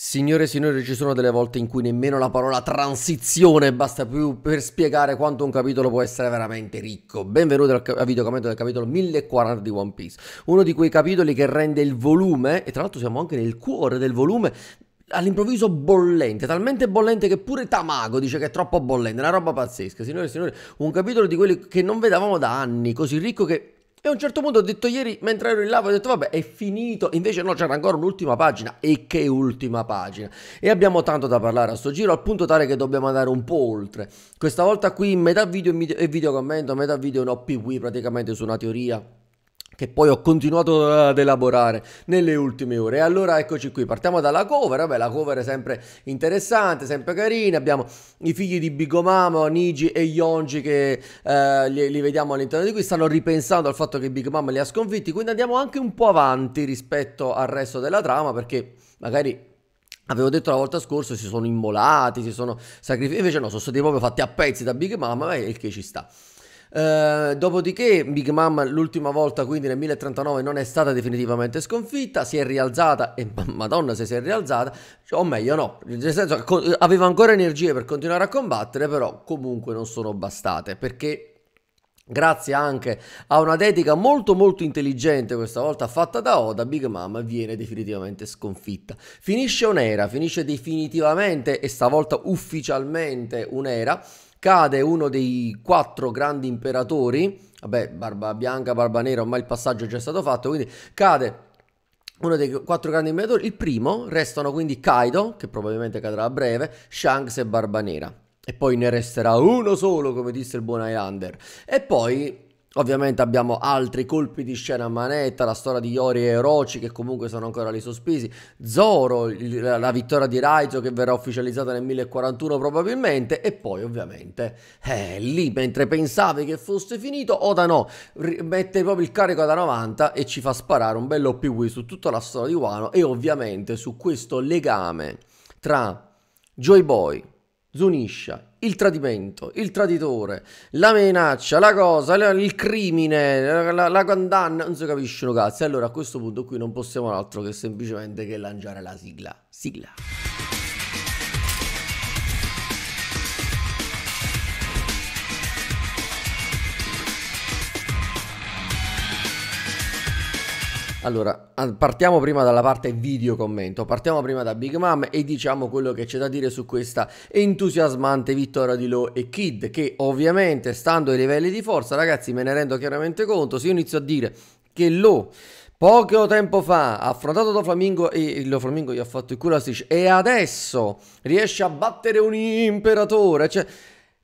Signore e signori, ci sono delle volte in cui nemmeno la parola transizione basta più per spiegare quanto un capitolo può essere veramente ricco. Benvenuti al, al videocommento del capitolo 1040 di One Piece, uno di quei capitoli che rende il volume, e tra l'altro siamo anche nel cuore del volume, all'improvviso bollente, talmente bollente che pure Tamago dice che è troppo bollente, una roba pazzesca. Signore e signori, un capitolo di quelli che non vedevamo da anni, così ricco che e a un certo punto ho detto ieri, mentre ero in live, ho detto vabbè è finito, invece no c'era ancora un'ultima pagina, e che ultima pagina. E abbiamo tanto da parlare a sto giro, al punto tale che dobbiamo andare un po' oltre. Questa volta qui metà video e video commento, metà video no PW praticamente su una teoria che poi ho continuato ad elaborare nelle ultime ore. E allora eccoci qui, partiamo dalla cover, vabbè la cover è sempre interessante, sempre carina, abbiamo i figli di Bigomamo, Niji e Yonji che eh, li, li, vediamo all'interno di qui, stanno ripensando al fatto che Big Mom li ha sconfitti, quindi andiamo anche un po' avanti rispetto al resto della trama perché magari Avevo detto la volta scorsa si sono immolati, si sono sacrificati, invece no, sono stati proprio fatti a pezzi da Big Mom e il che ci sta. Eh, dopodiché Big Mom l'ultima volta quindi nel 1039 non è stata definitivamente sconfitta, si è rialzata e madonna se si è rialzata, cioè, o meglio no, nel senso che aveva ancora energie per continuare a combattere, però comunque non sono bastate perché Grazie anche a una dedica molto molto intelligente, questa volta fatta da Oda, Big Mom viene definitivamente sconfitta. Finisce un'era, finisce definitivamente e stavolta ufficialmente un'era cade uno dei quattro grandi imperatori, vabbè, barba bianca, barba nera, ormai il passaggio è già stato fatto, quindi cade uno dei quattro grandi imperatori, il primo, restano quindi Kaido, che probabilmente cadrà a breve, Shanks e Barba Nera. E poi ne resterà uno solo, come disse il buon Highlander. E poi Ovviamente abbiamo altri colpi di scena a manetta, la storia di Yori e Orochi che comunque sono ancora lì sospesi, Zoro, la vittoria di Raizo che verrà ufficializzata nel 1041 probabilmente e poi ovviamente eh, lì mentre pensavi che fosse finito Oda no, mette proprio il carico da 90 e ci fa sparare un bello PW su tutta la storia di Wano e ovviamente su questo legame tra Joy Boy Zuniscia, il tradimento, il traditore, la menaccia, la cosa, il crimine, la, la condanna, non si capisce un cazzo. Allora a questo punto qui non possiamo altro che semplicemente che lanciare la sigla. Sigla. Allora, partiamo prima dalla parte video commento, partiamo prima da Big Mom e diciamo quello che c'è da dire su questa entusiasmante vittoria di Lo e Kid che ovviamente stando ai livelli di forza ragazzi me ne rendo chiaramente conto, se io inizio a dire che Lo Poco tempo fa ha affrontato Do Flamingo e Lo Flamingo gli ha fatto il culo a Stitch e adesso riesce a battere un imperatore. Cioè,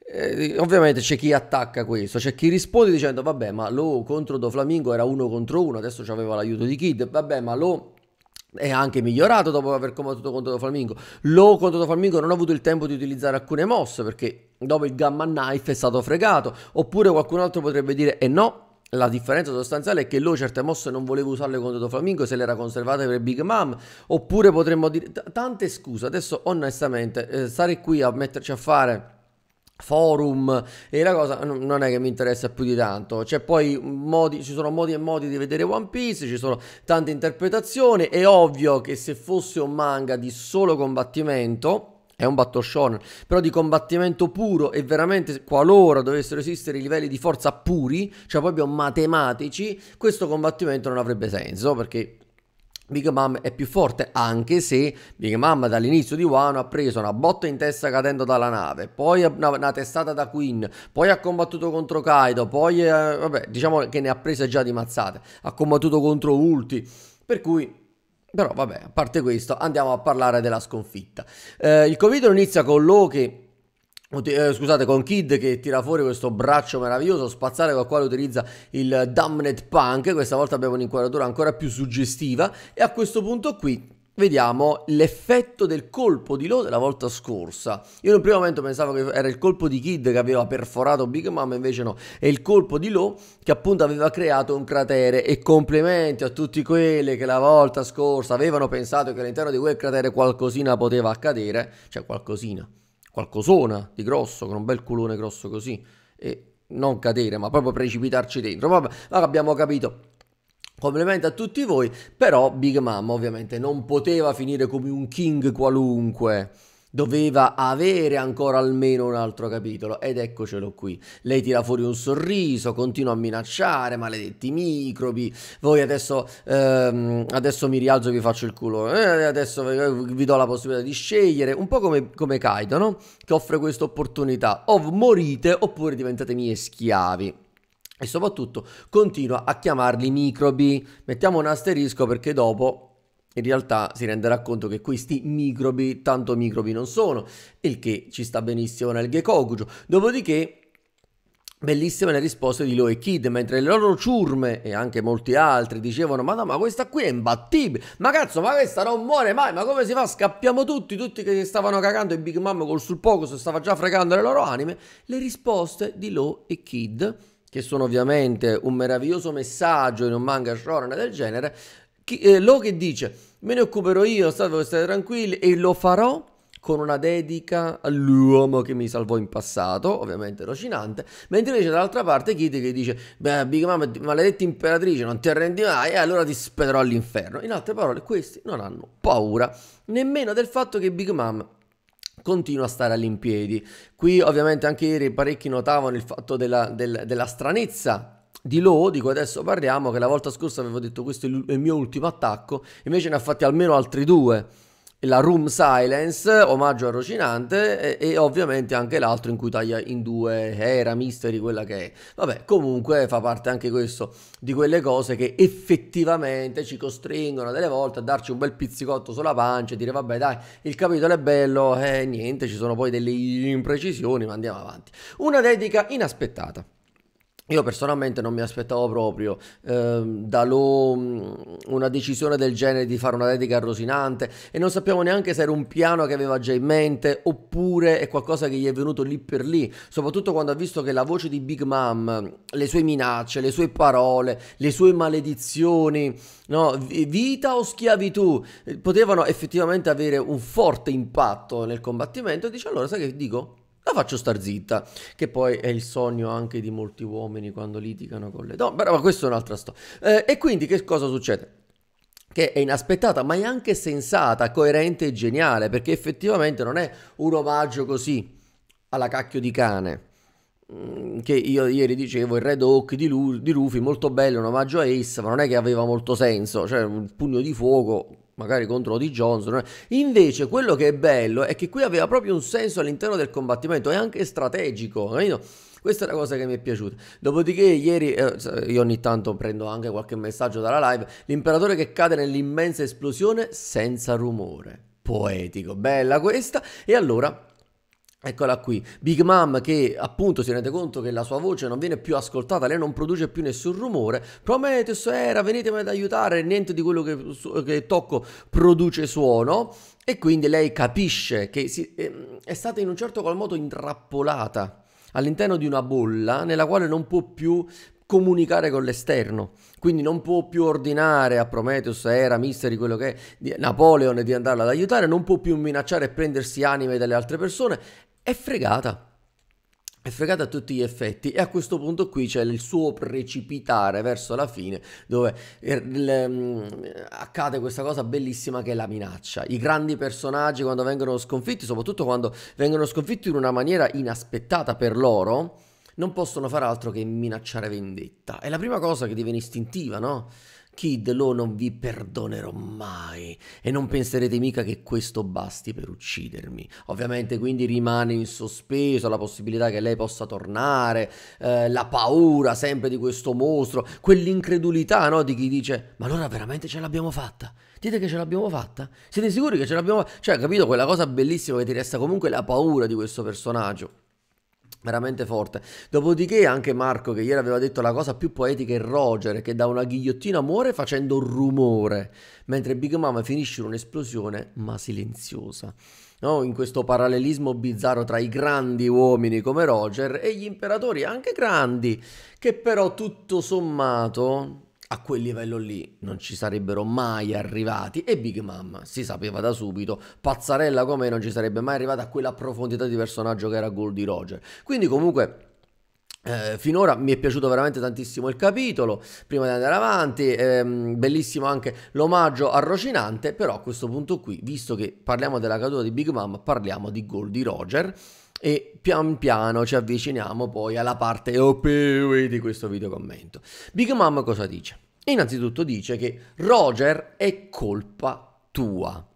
eh, ovviamente c'è chi attacca questo, c'è chi risponde dicendo vabbè ma lo contro Do Flamingo era uno contro uno, adesso c'aveva l'aiuto di Kid, vabbè ma lo è anche migliorato dopo aver combattuto contro Do Flamingo. Lo contro Do Flamingo non ha avuto il tempo di utilizzare alcune mosse perché dopo il Gamma Knife è stato fregato, oppure qualcun altro potrebbe dire e eh no, la differenza sostanziale è che lo certe mosse non voleva usarle contro Do Flamingo se le era conservate per Big Mom oppure potremmo dire tante scuse adesso onestamente eh, stare qui a metterci a fare forum e la cosa non è che mi interessa più di tanto c'è poi modi ci sono modi e modi di vedere One Piece ci sono tante interpretazioni è ovvio che se fosse un manga di solo combattimento è un battle shonen, però di combattimento puro e veramente qualora dovessero esistere livelli di forza puri, cioè proprio matematici, questo combattimento non avrebbe senso perché Big Mom è più forte anche se Big Mom dall'inizio di Wano ha preso una botta in testa cadendo dalla nave, poi una, una testata da Queen, poi ha combattuto contro Kaido, poi eh, vabbè diciamo che ne ha presa già di mazzate, ha combattuto contro Ulti, per cui però vabbè a parte questo andiamo a parlare della sconfitta. Eh, il Covid inizia con Loki eh, scusate, con Kid che tira fuori questo braccio meraviglioso, spazzale con il quale utilizza il Damned Punk, questa volta abbiamo un'inquadratura ancora più suggestiva e a questo punto qui vediamo l'effetto del colpo di Lo della volta scorsa. Io in un primo momento pensavo che era il colpo di Kid che aveva perforato Big Mom, invece no, è il colpo di Lo che appunto aveva creato un cratere e complimenti a tutti quelli che la volta scorsa avevano pensato che all'interno di quel cratere qualcosina poteva accadere, cioè qualcosina qualcosona di grosso, con un bel culone grosso così, e non cadere, ma proprio precipitarci dentro. Vabbè, abbiamo capito. Complimenti a tutti voi, però Big Mom ovviamente non poteva finire come un king qualunque doveva avere ancora almeno un altro capitolo ed eccocelo qui. Lei tira fuori un sorriso, continua a minacciare, maledetti microbi, voi adesso, ehm, adesso mi rialzo e vi faccio il culo, eh, adesso vi, eh, do la possibilità di scegliere, un po' come, come Kaido, no? che offre questa opportunità, o morite oppure diventate miei schiavi. E soprattutto continua a chiamarli microbi. Mettiamo un asterisco perché dopo in realtà si renderà conto che questi microbi tanto microbi non sono, il che ci sta benissimo nel Gekokujo. Dopodiché Bellissime le risposte di Lo e Kid, mentre le loro ciurme e anche molti altri dicevano: Madonna, ma questa qui è imbattibile! Ma cazzo, ma questa non muore mai! Ma come si fa? Scappiamo tutti, tutti che si stavano cagando e Big Mom col sul poco si stava già fregando le loro anime. Le risposte di Lo e Kid, che sono ovviamente un meraviglioso messaggio in un manga shonen del genere, chi, eh, Lo che dice, me ne occuperò io, state, state tranquilli e lo farò con una dedica all'uomo che mi salvò in passato, ovviamente rocinante, mentre invece dall'altra parte Kitty che dice, beh, Big Mama, maledetta imperatrice, non ti arrendi mai e eh, allora ti spederò all'inferno. In altre parole, questi non hanno paura nemmeno del fatto che Big Mom continua a stare all'impiedi. Qui ovviamente anche ieri parecchi notavano il fatto della, del, della stranezza di Low, di cui adesso parliamo, che la volta scorsa avevo detto questo è il mio ultimo attacco, invece ne ha fatti almeno altri due. La Room Silence, omaggio a Rocinante, e, e ovviamente anche l'altro in cui taglia in due Era, Mystery, quella che è. Vabbè, comunque fa parte anche questo di quelle cose che effettivamente ci costringono delle volte a darci un bel pizzicotto sulla pancia e dire vabbè dai, il capitolo è bello, e eh, niente, ci sono poi delle imprecisioni, ma andiamo avanti. Una dedica inaspettata. Io personalmente non mi aspettavo proprio eh, da Lo mm, una decisione del genere di fare una dedica rosinante e non sappiamo neanche se era un piano che aveva già in mente oppure è qualcosa che gli è venuto lì per lì, soprattutto quando ha visto che la voce di Big Mom, le sue minacce, le sue parole, le sue maledizioni, no, vita o schiavitù, eh, potevano effettivamente avere un forte impatto nel combattimento e dice allora sai che dico? la faccio star zitta, che poi è il sogno anche di molti uomini quando litigano con le donne, ma questa è un'altra storia. Eh, e quindi che cosa succede? che è inaspettata, ma è anche sensata, coerente e geniale, perché effettivamente non è un omaggio così alla cacchio di cane. Mm, che io ieri dicevo il Red Hawk di, Lu- di Luffy, molto bello, un omaggio a Ace, ma non è che aveva molto senso, cioè un pugno di fuoco magari contro di Johnson. Invece, quello che è bello è che qui aveva proprio un senso all'interno del combattimento e anche strategico, capito? Questa è la cosa che mi è piaciuta. Dopodiché, ieri, eh, io ogni tanto prendo anche qualche messaggio dalla live, l'imperatore che cade nell'immensa esplosione senza rumore. Poetico, bella questa. E allora Eccola qui, Big Mom che appunto si rende conto che la sua voce non viene più ascoltata, lei non produce più nessun rumore, Prometheus era, venitemi ad aiutare, niente di quello che, che tocco produce suono e quindi lei capisce che si, ehm, è, stata in un certo qual modo intrappolata all'interno di una bolla nella quale non può più comunicare con l'esterno, quindi non può più ordinare a Prometheus, Era, Misteri, quello che è, di Napoleon di andarla ad aiutare, non può più minacciare e prendersi anime dalle altre persone, è fregata. È fregata a tutti gli effetti e a questo punto qui c'è il suo precipitare verso la fine dove eh, mm, accade questa cosa bellissima che è la minaccia. I grandi personaggi quando vengono sconfitti, soprattutto quando vengono sconfitti in una maniera inaspettata per loro, non possono far altro che minacciare vendetta. È la prima cosa che diviene istintiva, no? Kid, lo non vi perdonerò mai e non penserete mica che questo basti per uccidermi. Ovviamente quindi rimane in sospeso la possibilità che lei possa tornare, eh, la paura sempre di questo mostro, quell'incredulità no, di chi dice ma allora veramente ce l'abbiamo fatta? Dite che ce l'abbiamo fatta? Siete sicuri che ce l'abbiamo fatta? Cioè, capito quella cosa bellissima che ti resta comunque la paura di questo personaggio veramente forte. Dopodiché anche Marco che ieri aveva detto la cosa più poetica è Roger che da una ghigliottina muore facendo rumore, mentre Big Mama finisce in un'esplosione ma silenziosa. No? In questo parallelismo bizzarro tra i grandi uomini come Roger e gli imperatori anche grandi, che però tutto sommato a quel livello lì non ci sarebbero mai arrivati e Big Mom si sapeva da subito, Pazzarella come non ci sarebbe mai arrivata a quella profondità di personaggio che era Goldie Roger. Quindi comunque eh, finora mi è piaciuto veramente tantissimo il capitolo, prima di andare avanti, ehm, bellissimo anche l'omaggio a Rocinante, però a questo punto qui, visto che parliamo della caduta di Big Mom, parliamo di Goldie Roger e pian piano ci avviciniamo poi alla parte OPW di questo video commento. Big Mom cosa dice? Innanzitutto dice che Roger è colpa tua.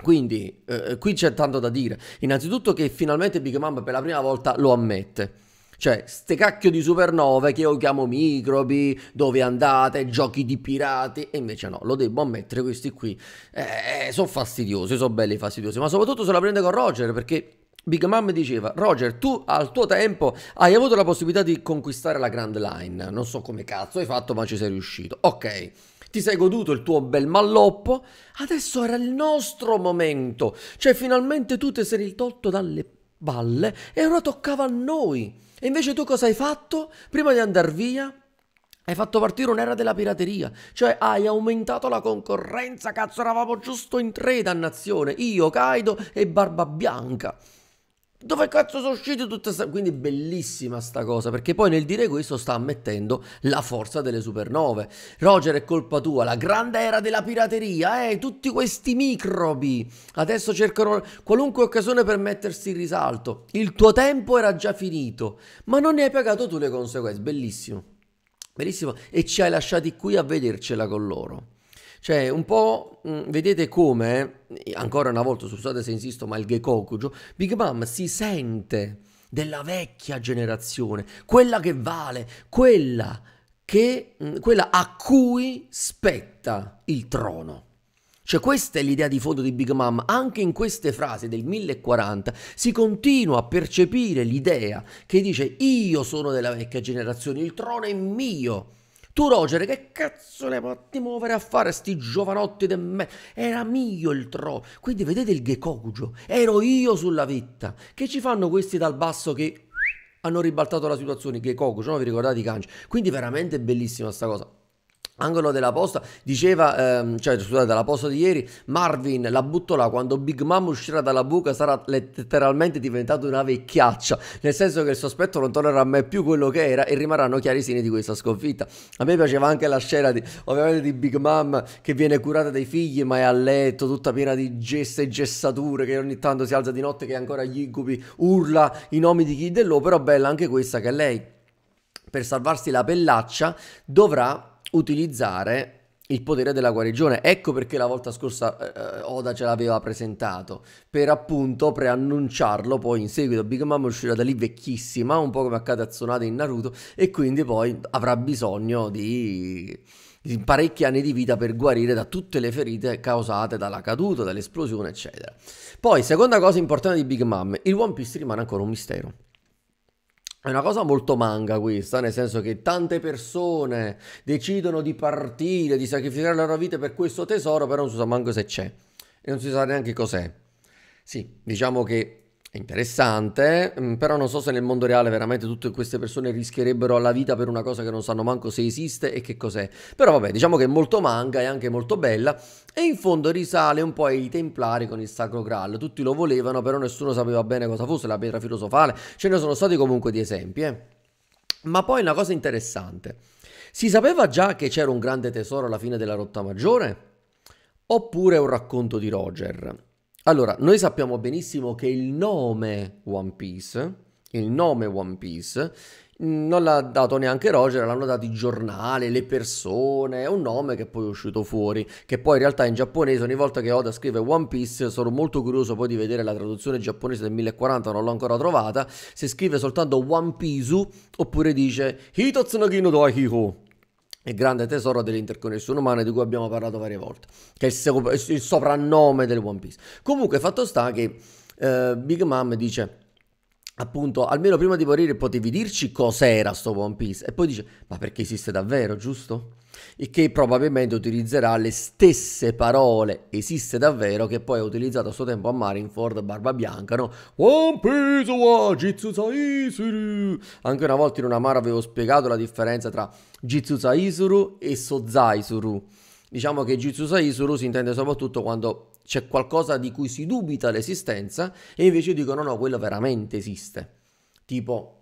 Quindi eh, eh, qui c'è tanto da dire. Innanzitutto che finalmente Big Mom per la prima volta lo ammette. Cioè, ste cacchio di supernove che io chiamo microbi, dove andate, giochi di pirati, e invece no, lo devo ammettere, questi qui eh, eh sono fastidiosi, sono belli fastidiosi, ma soprattutto se la prende con Roger, perché Big Mom diceva, Roger, tu al tuo tempo hai avuto la possibilità di conquistare la Grand Line, non so come cazzo hai fatto, ma ci sei riuscito. Ok, ti sei goduto il tuo bel malloppo, adesso era il nostro momento, cioè finalmente tu ti sei ritolto dalle balle e ora toccava a noi. E invece tu cosa hai fatto? Prima di andare via, hai fatto partire un'era della pirateria, cioè hai aumentato la concorrenza, cazzo eravamo giusto in tre dannazione, io, Kaido e Barba Bianca. Dove cazzo sono usciti tutte queste... Quindi bellissima sta cosa, perché poi nel dire questo sta ammettendo la forza delle supernove. Roger è colpa tua, la grande era della pirateria, eh, tutti questi microbi. Adesso cercano qualunque occasione per mettersi in risalto. Il tuo tempo era già finito, ma non ne hai pagato tu le conseguenze. Bellissimo. Bellissimo. E ci hai lasciati qui a vedercela con loro. Cioè, un po' mh, mm, vedete come, eh, ancora una volta, scusate se insisto, ma il Gekokujo, Big Mom si sente della vecchia generazione, quella che vale, quella, che, mh, mm, quella a cui spetta il trono. Cioè questa è l'idea di fondo di Big Mom, anche in queste frasi del 1040 si continua a percepire l'idea che dice io sono della vecchia generazione, il trono è mio, tu Roger, che cazzo le potti muovere a fare sti giovanotti di me? Era mio il tro, quindi vedete il Gekokugio, ero io sulla vetta. Che ci fanno questi dal basso che hanno ribaltato la situazione? Gekokugio, non vi ricordate i kanji? Quindi veramente bellissima sta cosa. Angolo della posta diceva, ehm, cioè scusate, la posta di ieri, Marvin la butto là, quando Big Mom uscirà dalla buca sarà letteralmente diventato una vecchiaccia, nel senso che il sospetto non tornerà mai più quello che era e rimarranno chiari i segni di questa sconfitta. A me piaceva anche la scena di, ovviamente di Big Mom che viene curata dai figli ma è a letto tutta piena di gesta e gessature che ogni tanto si alza di notte che ancora gli incubi, urla i nomi di chi dell'O, però bella anche questa che lei per salvarsi la pellaccia dovrà utilizzare il potere della guarigione. Ecco perché la volta scorsa eh, eh, Oda ce l'aveva presentato, per appunto preannunciarlo, poi in seguito Big Mom uscirà da lì vecchissima, un po' come accade a Tsunade in Naruto, e quindi poi avrà bisogno di, di parecchi anni di vita per guarire da tutte le ferite causate dalla caduta, dall'esplosione, eccetera. Poi, seconda cosa importante di Big Mom, il One Piece rimane ancora un mistero. È una cosa molto manga questa, nel senso che tante persone decidono di partire, di sacrificare la loro vita per questo tesoro, però non si sa manco se c'è e non si sa neanche cos'è. Sì, diciamo che interessante, mm, però non so se nel mondo reale veramente tutte queste persone rischierebbero la vita per una cosa che non sanno manco se esiste e che cos'è. Però vabbè, diciamo che è molto manga, e anche molto bella e in fondo risale un po' ai templari con il Sacro Graal. Tutti lo volevano, però nessuno sapeva bene cosa fosse la pietra filosofale. Ce ne sono stati comunque di esempi, eh. Ma poi una cosa interessante. Si sapeva già che c'era un grande tesoro alla fine della rotta maggiore? Oppure un racconto di Roger? Allora, noi sappiamo benissimo che il nome One Piece, il nome One Piece, mm, non l'ha dato neanche Roger, l'hanno dato i giornali, le persone, è un nome che poi è uscito fuori, che poi in realtà in giapponese ogni volta che Oda scrive One Piece sono molto curioso poi di vedere la traduzione giapponese del 1040, non l'ho ancora trovata, se scrive soltanto One Piece oppure dice Hitotsu no Kino il grande tesoro dell'interconnessione umana di cui abbiamo parlato varie volte, che è il, so- il soprannome del One Piece. Comunque, fatto sta che eh, Big Mom dice appunto, almeno prima di morire potevi dirci cos'era sto One Piece e poi dice "Ma perché esiste davvero, giusto?" e che probabilmente utilizzerà le stesse parole esiste davvero che poi ha utilizzato a suo tempo a Marineford Barba Bianca no? One Piece wa ah, Jitsutsa Isuru anche una volta in una mara avevo spiegato la differenza tra Jitsu Saisuru e Sozaisuru diciamo che Jitsu Saisuru si intende soprattutto quando c'è qualcosa di cui si dubita l'esistenza e invece dicono no, quello veramente esiste tipo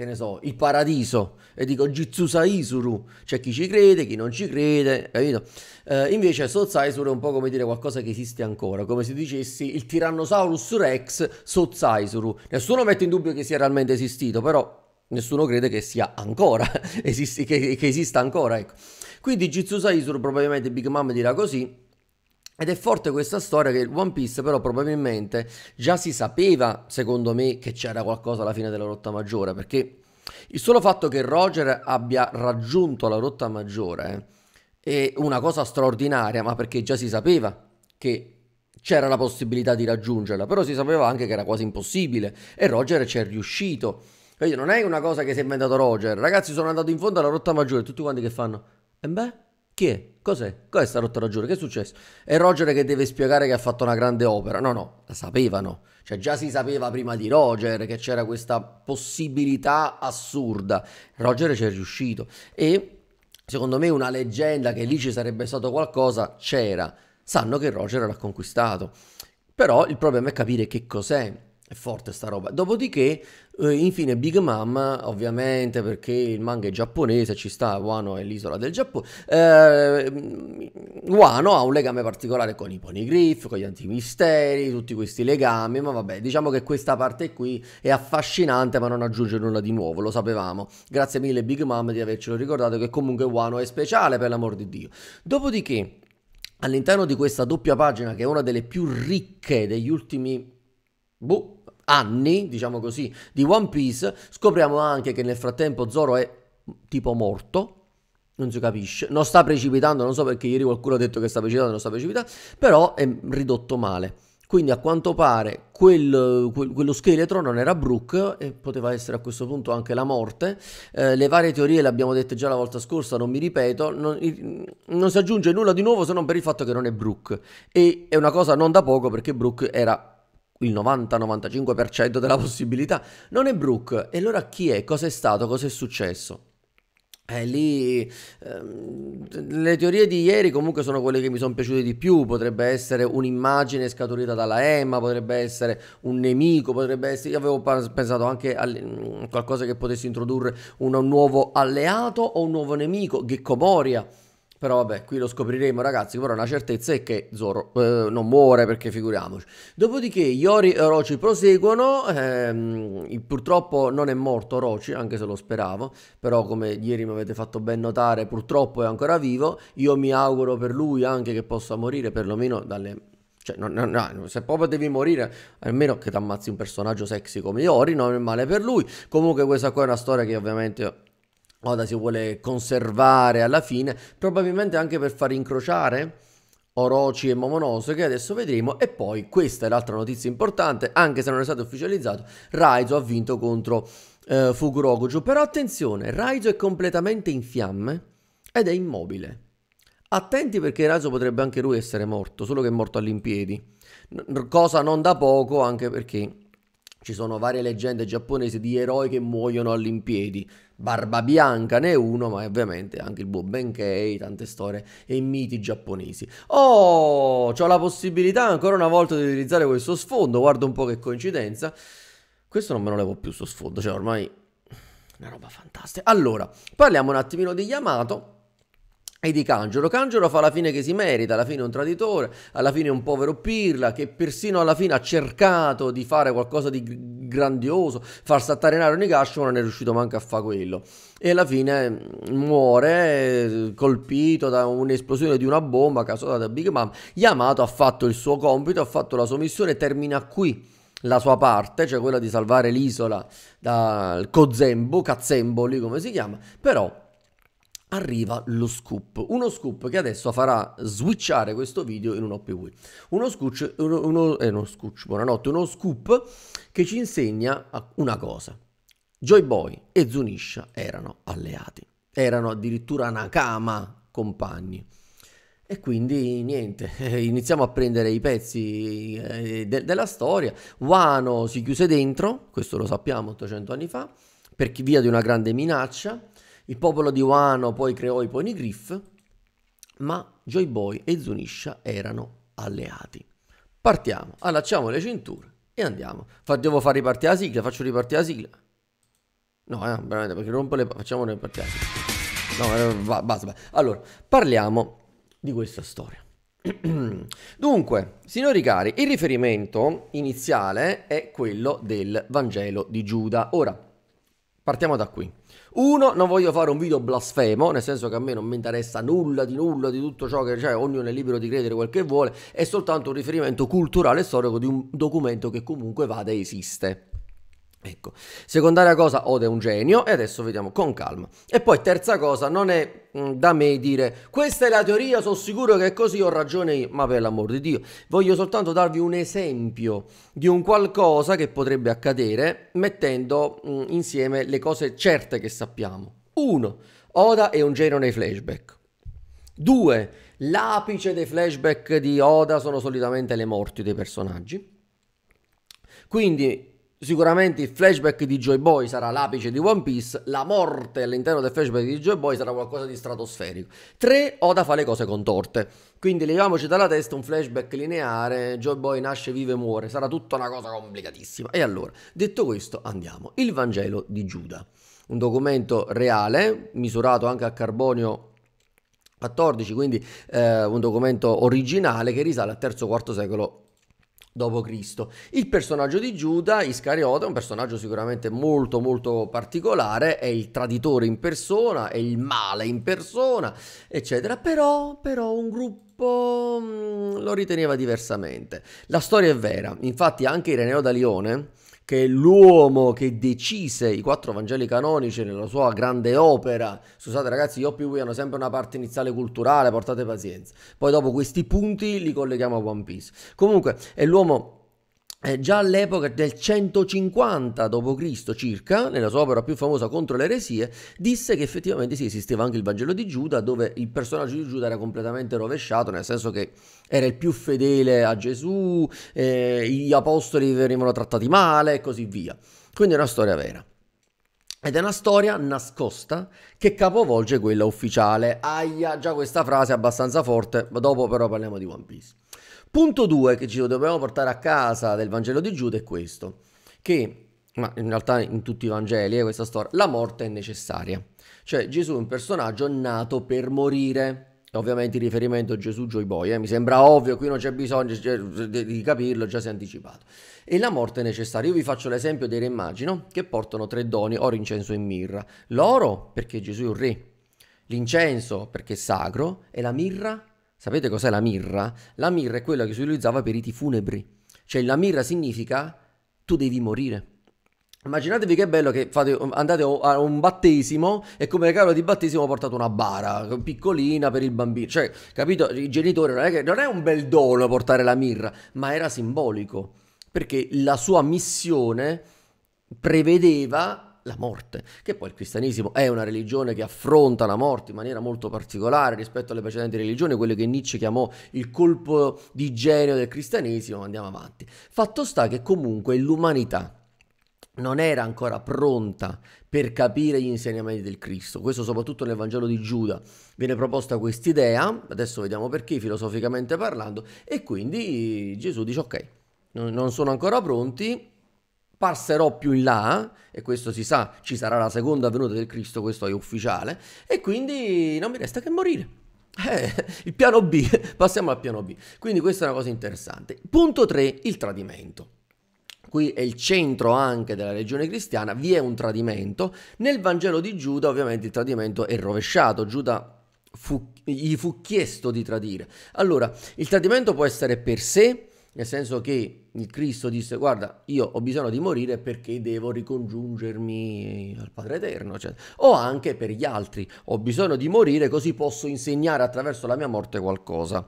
che ne so, il paradiso e dico Jitsusa Isuru, c'è chi ci crede, chi non ci crede, capito? Eh, invece Sozza Isuru è un po' come dire qualcosa che esiste ancora, come se dicessi il Tyrannosaurus Rex Sozza Isuru. Nessuno mette in dubbio che sia realmente esistito, però nessuno crede che sia ancora, esisti, che, che, esista ancora, ecco. Quindi Jitsusa Isuru probabilmente Big Mom dirà così, ed è forte questa storia che One Piece però probabilmente già si sapeva, secondo me, che c'era qualcosa alla fine della rotta maggiore, perché il solo fatto che Roger abbia raggiunto la rotta maggiore eh, è una cosa straordinaria, ma perché già si sapeva che c'era la possibilità di raggiungerla, però si sapeva anche che era quasi impossibile e Roger ci è riuscito. Quindi non è una cosa che si è inventato Roger, ragazzi sono andato in fondo alla rotta maggiore, tutti quanti che fanno? E beh... Chi è? Cos'è? Cos'è sta rotta ragione? Che è successo? È Roger che deve spiegare che ha fatto una grande opera. No, no, la sapevano. Cioè già si sapeva prima di Roger che c'era questa possibilità assurda. Roger ci è riuscito. E secondo me una leggenda che lì ci sarebbe stato qualcosa c'era. Sanno che Roger l'ha conquistato. Però il problema è capire che cos'è. È forte sta roba. Dopodiché, eh, infine, Big Mom, ovviamente, perché il manga è giapponese, ci sta, Wano è l'isola del Giappone. Eh, Wano ha un legame particolare con i ponigriff, con gli antimisteri, tutti questi legami, ma vabbè, diciamo che questa parte qui è affascinante, ma non aggiunge nulla di nuovo, lo sapevamo. Grazie mille Big Mom di avercelo ricordato che comunque Wano è speciale, per l'amor di Dio. Dopodiché, all'interno di questa doppia pagina, che è una delle più ricche degli ultimi... Boh, anni, diciamo così, di One Piece, scopriamo anche che nel frattempo Zoro è tipo morto, non si capisce, non sta precipitando, non so perché ieri qualcuno ha detto che sta precipitando, non sta precipitando, però è ridotto male. Quindi a quanto pare quel, quel, quello scheletro non era Brooke e poteva essere a questo punto anche la morte. Eh, le varie teorie le abbiamo dette già la volta scorsa, non mi ripeto, non, non, si aggiunge nulla di nuovo se non per il fatto che non è Brooke. E è una cosa non da poco perché Brooke era il 90-95% della possibilità, non è Brooke. E allora chi è? Cosa è stato? Cosa è successo? Eh, lì ehm, le teorie di ieri comunque sono quelle che mi sono piaciute di più. Potrebbe essere un'immagine scaturita dalla Emma, potrebbe essere un nemico, potrebbe essere. Io avevo pensato anche a mm, qualcosa che potesse introdurre un, un nuovo alleato o un nuovo nemico, Gecko Moria però vabbè, qui lo scopriremo ragazzi, però una certezza è che Zoro eh, non muore perché figuriamoci. Dopodiché Yori e Orochi proseguono, ehm, purtroppo non è morto Orochi, anche se lo speravo, però come ieri mi avete fatto ben notare purtroppo è ancora vivo, io mi auguro per lui anche che possa morire perlomeno dalle cioè, no, no, no, se proprio devi morire, almeno che ti ammazzi un personaggio sexy come Iori, non è male per lui. Comunque questa qua è una storia che ovviamente Oda si vuole conservare alla fine, probabilmente anche per far incrociare Orochi e Momonosuke che adesso vedremo e poi questa è l'altra notizia importante, anche se non è stato ufficializzato, Raizo ha vinto contro eh, Fukurokuju, però attenzione, Raizo è completamente in fiamme ed è immobile. Attenti perché Raizo potrebbe anche lui essere morto, solo che è morto all'impiedi, cosa non da poco anche perché ci sono varie leggende giapponesi di eroi che muoiono all'impiedi. Barba Bianca ne è uno, ma ovviamente anche il buon Benkei, tante storie e miti giapponesi. Oh, ho la possibilità ancora una volta di utilizzare questo sfondo, guarda un po' che coincidenza. Questo non me lo levo più sto sfondo, cioè ormai una roba fantastica. Allora, parliamo un attimino di Yamato e di Cangelo. Cangelo fa la fine che si merita, alla fine è un traditore, alla fine è un povero pirla che persino alla fine ha cercato di fare qualcosa di grandioso, far saltare in aria un ma non è riuscito manco a fare quello. E alla fine mm, muore eh, colpito da un'esplosione di una bomba causata da Big Mom. Yamato ha fatto il suo compito, ha fatto la sua missione, termina qui la sua parte, cioè quella di salvare l'isola dal Kozembo, Cazzembo lì come si chiama, però arriva lo scoop. Uno scoop che adesso farà switchare questo video in un OPV. Uno scoop, uno, uno, eh, uno scoop, buonanotte, uno scoop che ci insegna una cosa. Joy Boy e Zunisha erano alleati, erano addirittura Nakama compagni. E quindi niente, iniziamo a prendere i pezzi eh, de della storia. Wano si chiuse dentro, questo lo sappiamo 800 anni fa, per via di una grande minaccia il popolo di Wano poi creò i Pony Griff, ma Joy Boy e Zunisha erano alleati. Partiamo, allacciamo le cinture e andiamo. Fa, devo far ripartire la sigla, faccio ripartire la sigla. No, eh, veramente, perché rompo le... facciamo ripartire la sigla. No, eh, basta, basta. Allora, parliamo di questa storia. Dunque, signori cari, il riferimento iniziale è quello del Vangelo di Giuda. Ora, partiamo da qui. Uno, non voglio fare un video blasfemo, nel senso che a me non mi interessa nulla di nulla di tutto ciò che c'è, ognuno è libero di credere quel che vuole, è soltanto un riferimento culturale e storico di un documento che comunque vada e esiste. Ecco, secondaria cosa, Ode è un genio e adesso vediamo con calma. E poi terza cosa, non è mm, da me dire questa è la teoria, sono sicuro che è così ho ragione io, ma per l'amor di Dio, voglio soltanto darvi un esempio di un qualcosa che potrebbe accadere mettendo mh, mm, insieme le cose certe che sappiamo. 1. Oda è un genio nei flashback. 2. L'apice dei flashback di Oda sono solitamente le morti dei personaggi. Quindi Sicuramente il flashback di Joy Boy sarà l'apice di One Piece, la morte all'interno del flashback di Joy Boy sarà qualcosa di stratosferico. 3. Oda fa le cose contorte. Quindi leviamoci dalla testa un flashback lineare, Joy Boy nasce, vive, muore, sarà tutta una cosa complicatissima. E allora, detto questo, andiamo. Il Vangelo di Giuda, un documento reale, misurato anche a carbonio 14, quindi eh, un documento originale che risale al III-IV secolo d.C. Il personaggio di Giuda Iscariota è un personaggio sicuramente molto molto particolare, è il traditore in persona, è il male in persona, eccetera, però, però un gruppo mm, lo riteneva diversamente. La storia è vera, infatti anche Ireneo da Lione che l'uomo che decise i quattro Vangeli canonici nella sua grande opera, scusate ragazzi, gli OPV hanno sempre una parte iniziale culturale, portate pazienza, poi dopo questi punti li colleghiamo a One Piece. Comunque è l'uomo eh, già all'epoca del 150 d.C. circa, nella sua opera più famosa contro le eresie, disse che effettivamente sì, esisteva anche il Vangelo di Giuda, dove il personaggio di Giuda era completamente rovesciato, nel senso che era il più fedele a Gesù, eh, gli apostoli venivano trattati male e così via. Quindi è una storia vera. Ed è una storia nascosta che capovolge quella ufficiale. Aia, già questa frase è abbastanza forte, ma dopo però parliamo di One Piece. Punto 2 che ci dobbiamo portare a casa del Vangelo di Giuda è questo, che, ma in realtà in tutti i Vangeli è eh, questa storia, la morte è necessaria. Cioè Gesù è un personaggio nato per morire. Ovviamente il riferimento a Gesù Joy eh? mi sembra ovvio, qui non c'è bisogno di capirlo, già si è anticipato. E la morte è necessaria. Io vi faccio l'esempio dei re immagino che portano tre doni, oro, incenso e mirra. L'oro perché Gesù è un re, l'incenso perché è sacro e la mirra Sapete cos'è la mirra? La mirra è quella che si utilizzava per i riti funebri. Cioè la mirra significa tu devi morire. Immaginatevi che bello che fate, andate a un battesimo e come regalo di battesimo portate una bara piccolina per il bambino. Cioè, capito? I genitori non è, che, non è un bel dono portare la mirra, ma era simbolico perché la sua missione prevedeva la morte, che poi il cristianesimo è una religione che affronta la morte in maniera molto particolare rispetto alle precedenti religioni, quello che Nietzsche chiamò il colpo di genio del cristianesimo, andiamo avanti. Fatto sta che comunque l'umanità non era ancora pronta per capire gli insegnamenti del Cristo. Questo soprattutto nel Vangelo di Giuda viene proposta quest'idea, adesso vediamo perché filosoficamente parlando, e quindi Gesù dice ok, non sono ancora pronti, passerò più in là, e questo si sa, ci sarà la seconda venuta del Cristo, questo è ufficiale, e quindi non mi resta che morire. Eh, il piano B, passiamo al piano B. Quindi questa è una cosa interessante. Punto 3, il tradimento. Qui è il centro anche della religione cristiana, vi è un tradimento. Nel Vangelo di Giuda ovviamente il tradimento è rovesciato. Giuda fu, gli fu chiesto di tradire. Allora, il tradimento può essere per sé, nel senso che il Cristo disse guarda io ho bisogno di morire perché devo ricongiungermi al Padre Eterno cioè, o anche per gli altri ho bisogno di morire così posso insegnare attraverso la mia morte qualcosa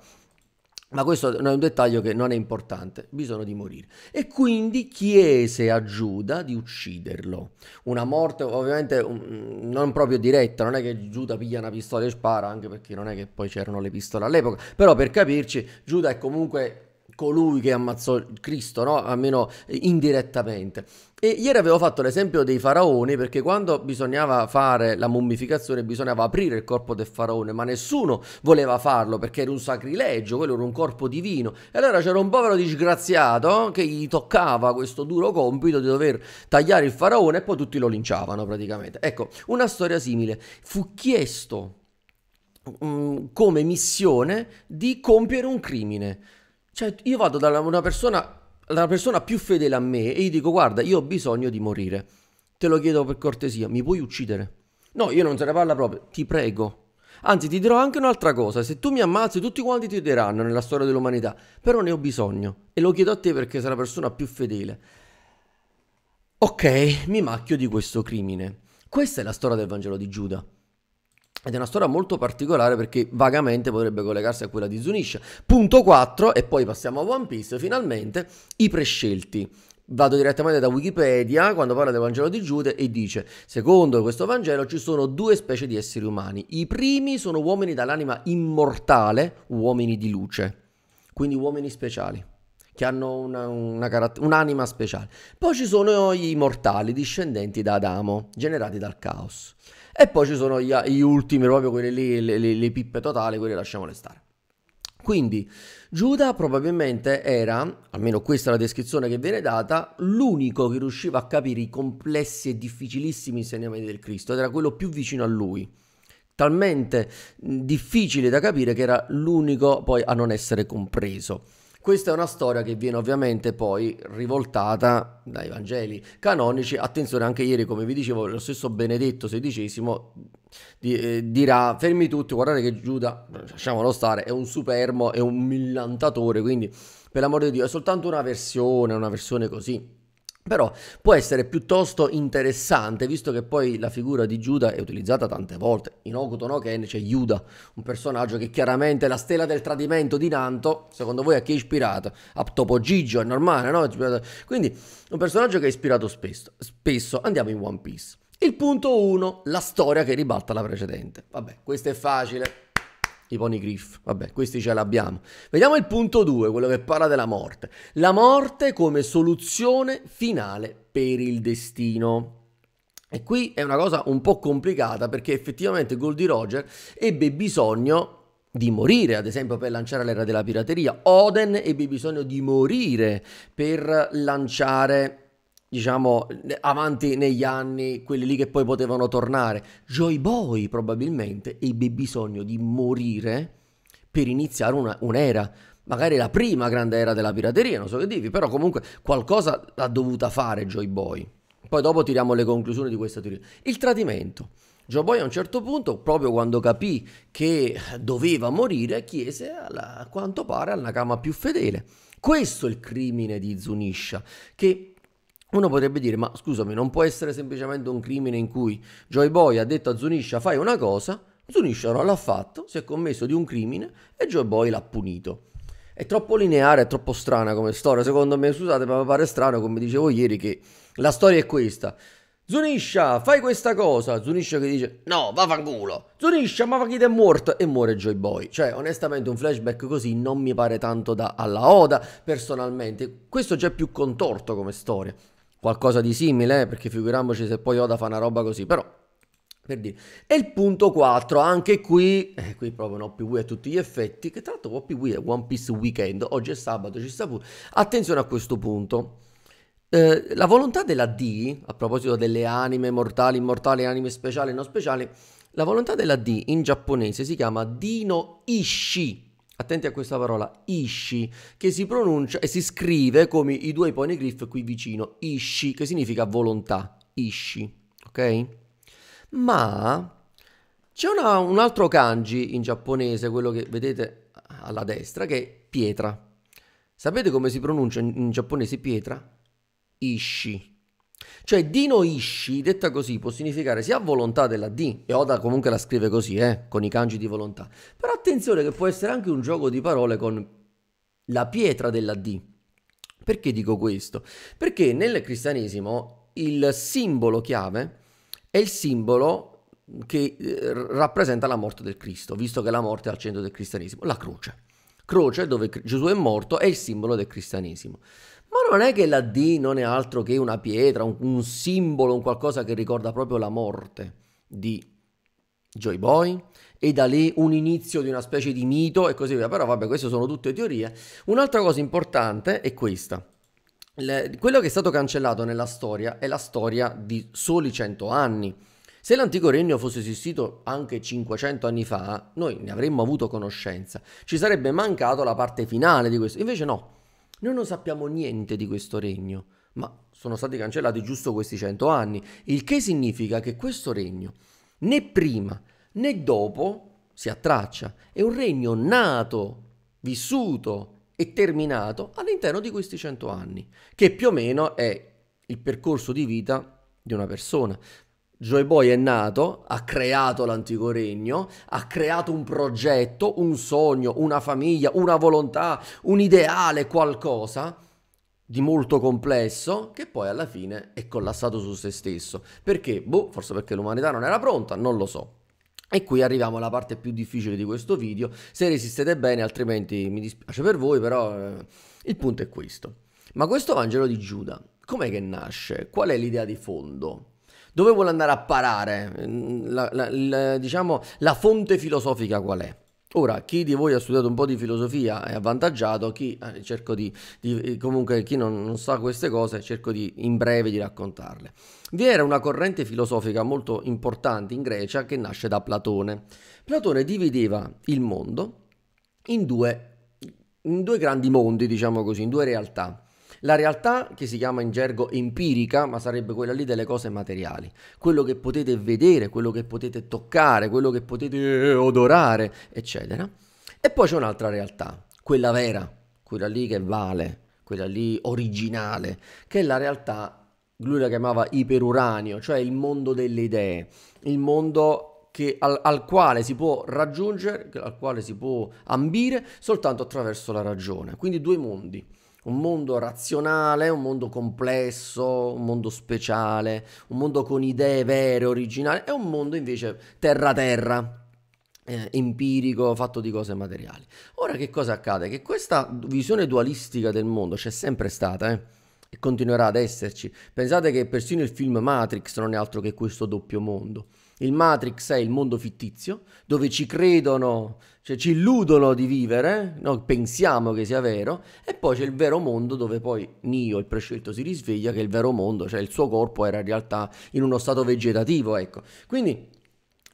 ma questo è un dettaglio che non è importante, bisogna di morire. E quindi chiese a Giuda di ucciderlo. Una morte ovviamente mm, non proprio diretta, non è che Giuda piglia una pistola e spara, anche perché non è che poi c'erano le pistole all'epoca, però per capirci Giuda è comunque colui che ammazzò Cristo, no? almeno eh, indirettamente. E ieri avevo fatto l'esempio dei faraoni perché quando bisognava fare la mummificazione bisognava aprire il corpo del faraone, ma nessuno voleva farlo perché era un sacrilegio, quello era un corpo divino. E allora c'era un povero disgraziato che gli toccava questo duro compito di dover tagliare il faraone e poi tutti lo linciavano praticamente. Ecco, una storia simile. Fu chiesto um, come missione di compiere un crimine cioè, io vado da una persona, la persona più fedele a me e gli dico, guarda, io ho bisogno di morire. Te lo chiedo per cortesia, mi puoi uccidere? No, io non se ne parla proprio, ti prego. Anzi, ti dirò anche un'altra cosa, se tu mi ammazzi tutti quanti ti odieranno nella storia dell'umanità, però ne ho bisogno e lo chiedo a te perché sei la persona più fedele. Ok, mi macchio di questo crimine. Questa è la storia del Vangelo di Giuda. Ed è una storia molto particolare perché vagamente potrebbe collegarsi a quella di Zunisha. Punto 4, e poi passiamo a One Piece, finalmente, i prescelti. Vado direttamente da Wikipedia quando parla del Vangelo di Giude e dice: Secondo questo Vangelo ci sono due specie di esseri umani. I primi sono uomini dall'anima immortale, uomini di luce, quindi uomini speciali che hanno una, una caratter- un'anima speciale. Poi ci sono i mortali, discendenti da Adamo, generati dal caos. E poi ci sono gli, gli ultimi, proprio quelle lì, le, le, le pippe totali, quelle lasciamole stare. Quindi Giuda probabilmente era, almeno questa è la descrizione che viene data, l'unico che riusciva a capire i complessi e difficilissimi insegnamenti del Cristo ed era quello più vicino a lui. Talmente difficile da capire che era l'unico poi a non essere compreso. Questa è una storia che viene ovviamente poi rivoltata dai Vangeli canonici. Attenzione, anche ieri, come vi dicevo, lo stesso Benedetto XVI di, eh, dirà fermi tutti, guardate che Giuda, lasciamolo stare, è un supermo, è un millantatore, quindi per l'amor di Dio è soltanto una versione, una versione così però può essere piuttosto interessante, visto che poi la figura di Giuda è utilizzata tante volte. In Hokuto no Ken c'è Yuda, un personaggio che chiaramente è la stella del tradimento di Nanto. Secondo voi a chi è ispirato? A Topo Gigio, è normale, no? Quindi un personaggio che è ispirato spesso. spesso. Andiamo in One Piece. Il punto 1, la storia che ribalta la precedente. Vabbè, questo è facile i pony griff, vabbè, questi ce l'abbiamo. Vediamo il punto 2, quello che parla della morte. La morte come soluzione finale per il destino. E qui è una cosa un po' complicata perché effettivamente Goldie Roger ebbe bisogno di morire, ad esempio, per lanciare l'era della pirateria. Oden ebbe bisogno di morire per lanciare diciamo, avanti negli anni, quelli lì che poi potevano tornare. Joy Boy probabilmente ebbe bisogno di morire per iniziare una, un'era, magari la prima grande era della pirateria, non so che dirvi, però comunque qualcosa l'ha dovuta fare Joy Boy. Poi dopo tiriamo le conclusioni di questa teoria. Il tradimento. Joe Boy a un certo punto, proprio quando capì che doveva morire, chiese alla, a quanto pare al Nakama più fedele. Questo è il crimine di Zunisha, che uno potrebbe dire, ma scusami, non può essere semplicemente un crimine in cui Joy Boy ha detto a Zunisha fai una cosa, Zunisha non l'ha fatto, si è commesso di un crimine e Joy Boy l'ha punito. È troppo lineare, è troppo strana come storia, secondo me, scusate, ma mi pare strano come dicevo ieri che la storia è questa. Zunisha, fai questa cosa. Zunisha che dice: No, vaffanculo. Zunisha, ma chi è morto? E muore Joy Boy. Cioè, onestamente, un flashback così non mi pare tanto da alla Oda, personalmente. Questo già è più contorto come storia qualcosa di simile, eh, perché figuriamoci se poi Oda fa una roba così, però per dire. E il punto 4, anche qui, eh, qui proprio un OPW a tutti gli effetti, che tra l'altro OPW è One Piece Weekend, oggi è sabato, ci sta pure. Attenzione a questo punto. Eh, la volontà della D, a proposito delle anime mortali, immortali, anime speciali e non speciali, la volontà della D in giapponese si chiama Dino Ishii attenti a questa parola, Ishi, che si pronuncia e si scrive come i due iponigrif qui vicino, Ishi, che significa volontà, Ishi, ok? Ma c'è una, un altro kanji in giapponese, quello che vedete alla destra, che è pietra. Sapete come si pronuncia in, in giapponese pietra? Ishi. Cioè Dino Ishi, detta così, può significare sia volontà della D, e Oda comunque la scrive così, eh, con i kanji di volontà. Però attenzione che può essere anche un gioco di parole con la pietra della D. Perché dico questo? Perché nel cristianesimo il simbolo chiave è il simbolo che eh, rappresenta la morte del Cristo, visto che la morte è al centro del cristianesimo, la croce. Croce dove Gesù è morto è il simbolo del cristianesimo. Ma non è che la D non è altro che una pietra, un, un simbolo, un qualcosa che ricorda proprio la morte di Joy Boy e da lì un inizio di una specie di mito e così via. Però vabbè, queste sono tutte teorie. Un'altra cosa importante è questa. Le, quello che è stato cancellato nella storia è la storia di soli 100 anni. Se l'antico regno fosse esistito anche 500 anni fa, noi ne avremmo avuto conoscenza. Ci sarebbe mancato la parte finale di questo. Invece no. Noi non sappiamo niente di questo regno, ma sono stati cancellati giusto questi cento anni, il che significa che questo regno né prima né dopo si attraccia, è un regno nato, vissuto e terminato all'interno di questi cento anni, che più o meno è il percorso di vita di una persona. Joy Boy è nato, ha creato l'antico regno, ha creato un progetto, un sogno, una famiglia, una volontà, un ideale, qualcosa di molto complesso che poi alla fine è collassato su se stesso. Perché? Boh, forse perché l'umanità non era pronta, non lo so. E qui arriviamo alla parte più difficile di questo video, se resistete bene altrimenti mi dispiace per voi, però eh, il punto è questo. Ma questo Vangelo di Giuda, com'è che nasce? Qual è l'idea di fondo? Dove vuole andare a parare? Mm, la, la, la, diciamo, la fonte filosofica qual è? Ora, chi di voi ha studiato un po' di filosofia è avvantaggiato, chi, eh, cerco di, di, eh, comunque, chi non, non, sa queste cose cerco di, in breve di raccontarle. Vi era una corrente filosofica molto importante in Grecia che nasce da Platone. Platone divideva il mondo in due, in due grandi mondi, diciamo così, in due realtà. La realtà, che si chiama in gergo empirica, ma sarebbe quella lì delle cose materiali, quello che potete vedere, quello che potete toccare, quello che potete eh, odorare, eccetera. E poi c'è un'altra realtà, quella vera, quella lì che vale, quella lì originale, che è la realtà, lui la chiamava iperuranio, cioè il mondo delle idee, il mondo che, al, al, quale si può raggiungere, al quale si può ambire soltanto attraverso la ragione. Quindi due mondi un mondo razionale, un mondo complesso, un mondo speciale, un mondo con idee vere, originali, e un mondo invece terra-terra, eh, empirico, fatto di cose materiali. Ora che cosa accade? Che questa visione dualistica del mondo c'è sempre stata, eh? E continuerà ad esserci. Pensate che persino il film Matrix non è altro che questo doppio mondo. Il Matrix è il mondo fittizio, dove ci credono, cioè ci illudono di vivere, no? pensiamo che sia vero, e poi c'è il vero mondo dove poi Nio, il prescelto, si risveglia, che è il vero mondo, cioè il suo corpo era in realtà in uno stato vegetativo, ecco. Quindi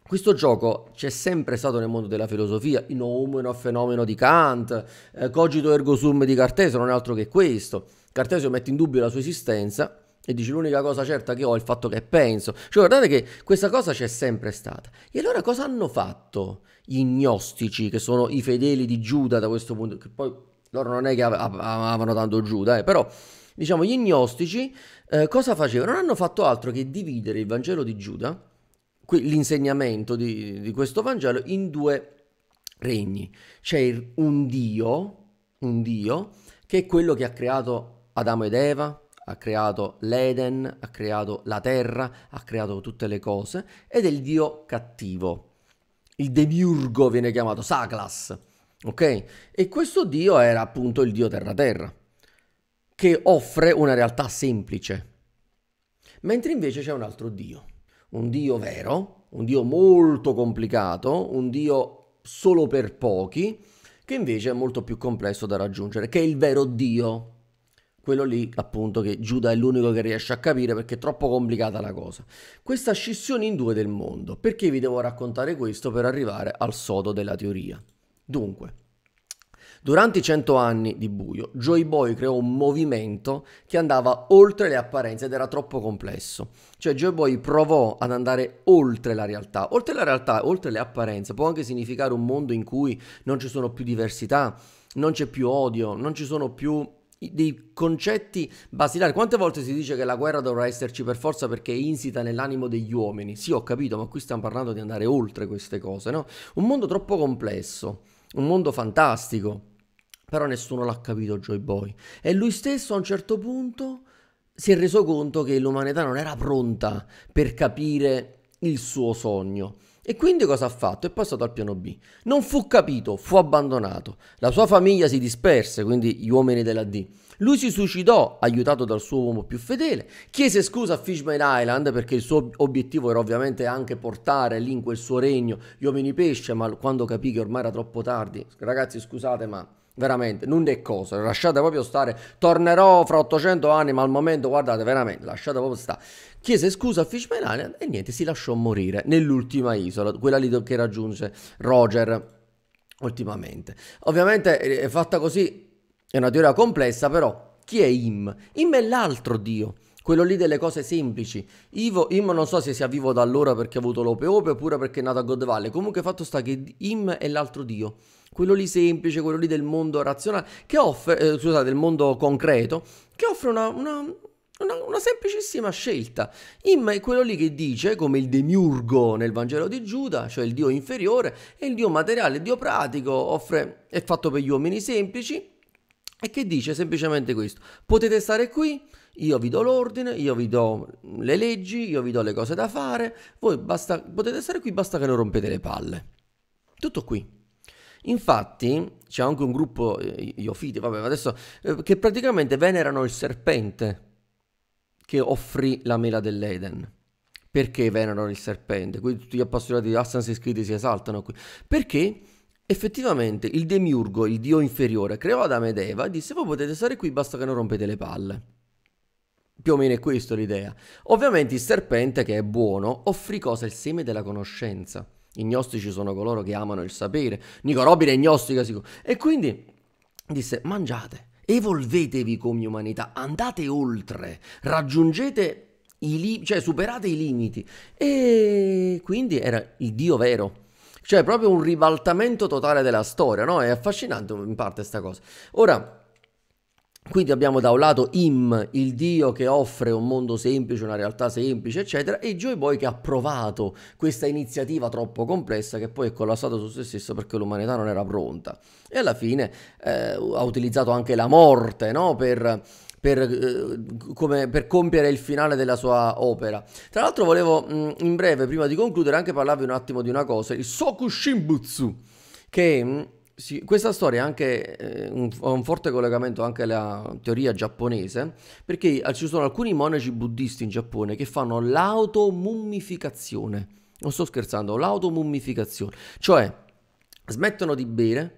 questo gioco c'è sempre stato nel mondo della filosofia, in homeno fenomeno di Kant, eh, cogito ergo sum di Cartesio, non è altro che questo. Cartesio mette in dubbio la sua esistenza, e dici l'unica cosa certa che ho è il fatto che penso. Cioè guardate che questa cosa c'è sempre stata. E allora cosa hanno fatto gli gnostici che sono i fedeli di Giuda da questo punto? Che poi loro non è che amavano tanto Giuda, eh, però diciamo gli gnostici eh, cosa facevano? Non hanno fatto altro che dividere il Vangelo di Giuda, l'insegnamento di, di questo Vangelo, in due regni. C'è un Dio, un Dio che è quello che ha creato Adamo ed Eva, ha creato l'Eden, ha creato la terra, ha creato tutte le cose ed è il dio cattivo. Il demiurgo viene chiamato Saklas, ok? E questo dio era appunto il dio terra-terra, che offre una realtà semplice. Mentre invece c'è un altro dio, un dio vero, un dio molto complicato, un dio solo per pochi, che invece è molto più complesso da raggiungere, che è il vero dio quello lì appunto che Giuda è l'unico che riesce a capire perché è troppo complicata la cosa. Questa scissione in due del mondo, perché vi devo raccontare questo per arrivare al sodo della teoria? Dunque, Durante i cento anni di buio, Joy Boy creò un movimento che andava oltre le apparenze ed era troppo complesso. Cioè Joy Boy provò ad andare oltre la realtà. Oltre la realtà, oltre le apparenze, può anche significare un mondo in cui non ci sono più diversità, non c'è più odio, non ci sono più dei concetti basilari. Quante volte si dice che la guerra dovrà esserci per forza perché è insita nell'animo degli uomini? Sì, ho capito, ma qui stiamo parlando di andare oltre queste cose, no? Un mondo troppo complesso, un mondo fantastico. Però nessuno l'ha capito Joy Boy. E lui stesso a un certo punto si è reso conto che l'umanità non era pronta per capire il suo sogno. E quindi cosa ha fatto? È passato al piano B. Non fu capito, fu abbandonato. La sua famiglia si disperse, quindi gli uomini della D. Lui si suicidò, aiutato dal suo uomo più fedele, chiese scusa a Fishman Island perché il suo obiettivo era ovviamente anche portare lì in quel suo regno gli uomini pesce, ma quando capì che ormai era troppo tardi, ragazzi scusate ma veramente, non è cosa, lasciate proprio stare, tornerò fra 800 anni, ma al momento, guardate, veramente, lasciate proprio stare. Chiese scusa a Fishman Island e niente, si lasciò morire nell'ultima isola, quella lì che raggiunge Roger ultimamente. Ovviamente eh, è fatta così, è una teoria complessa, però chi è Im? Im è l'altro dio quello lì delle cose semplici. Ivo, Im non so se sia vivo da allora perché ha avuto l'ope ope oppure perché è nato a God Valley. Comunque fatto sta che Im è l'altro dio quello lì semplice, quello lì del mondo razionale, che offre, eh, scusate, del mondo concreto, che offre una, una, una, una semplicissima scelta. Imma quello lì che dice, come il demiurgo nel Vangelo di Giuda, cioè il Dio inferiore, e il Dio materiale, il Dio pratico, offre, è fatto per gli uomini semplici, e che dice semplicemente questo, potete stare qui, io vi do l'ordine, io vi do le leggi, io vi do le cose da fare, voi basta, potete stare qui, basta che non rompete le palle. Tutto qui. Infatti c'è anche un gruppo, eh, gli Ofiti, vabbè, adesso, eh, che praticamente venerano il serpente che offrì la mela dell'Eden. Perché venerano il serpente? Quindi tutti gli appassionati di Assassin's Creed si esaltano qui. Perché effettivamente il demiurgo, il dio inferiore, creò Adamo ed Eva e disse voi potete stare qui, basta che non rompete le palle. Più o meno è questa l'idea. Ovviamente il serpente, che è buono, offrì cosa? Il seme della conoscenza. I gnostici sono coloro che amano il sapere. Nico Robin è gnostica sicuro. E quindi disse, mangiate, evolvetevi come umanità, andate oltre, raggiungete i limiti, cioè superate i limiti. E quindi era il Dio vero. Cioè proprio un ribaltamento totale della storia, no? È affascinante in parte questa cosa. Ora, quindi abbiamo da un lato Im, il Dio che offre un mondo semplice, una realtà semplice, eccetera, e Joy Boy che ha provato questa iniziativa troppo complessa che poi è collassata su se stesso perché l'umanità non era pronta. E alla fine eh, ha utilizzato anche la morte no? per, per, eh, come, per, compiere il finale della sua opera. Tra l'altro volevo mh, in breve, prima di concludere, anche parlarvi un attimo di una cosa, il Soku Shinbutsu, che sì, questa storia ha anche eh, un, un, forte collegamento anche alla teoria giapponese, perché eh, ci sono alcuni monaci buddisti in Giappone che fanno l'automummificazione. Non sto scherzando, l'automummificazione, cioè smettono di bere,